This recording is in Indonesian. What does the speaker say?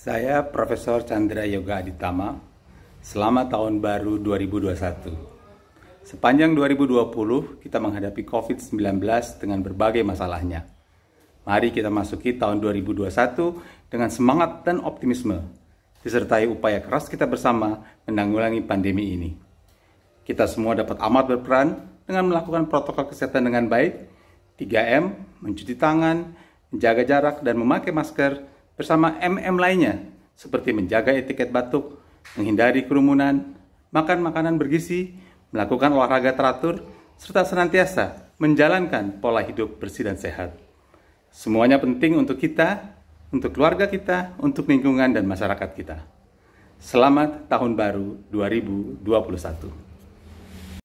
Saya Profesor Chandra Yoga Aditama selama tahun baru 2021. Sepanjang 2020 kita menghadapi COVID-19 dengan berbagai masalahnya. Mari kita masuki tahun 2021 dengan semangat dan optimisme, disertai upaya keras kita bersama menanggulangi pandemi ini. Kita semua dapat amat berperan dengan melakukan protokol kesehatan dengan baik, 3M, mencuci tangan, menjaga jarak, dan memakai masker, bersama MM lainnya seperti menjaga etiket batuk, menghindari kerumunan, makan makanan bergizi, melakukan olahraga teratur, serta senantiasa menjalankan pola hidup bersih dan sehat. Semuanya penting untuk kita, untuk keluarga kita, untuk lingkungan dan masyarakat kita. Selamat Tahun Baru 2021.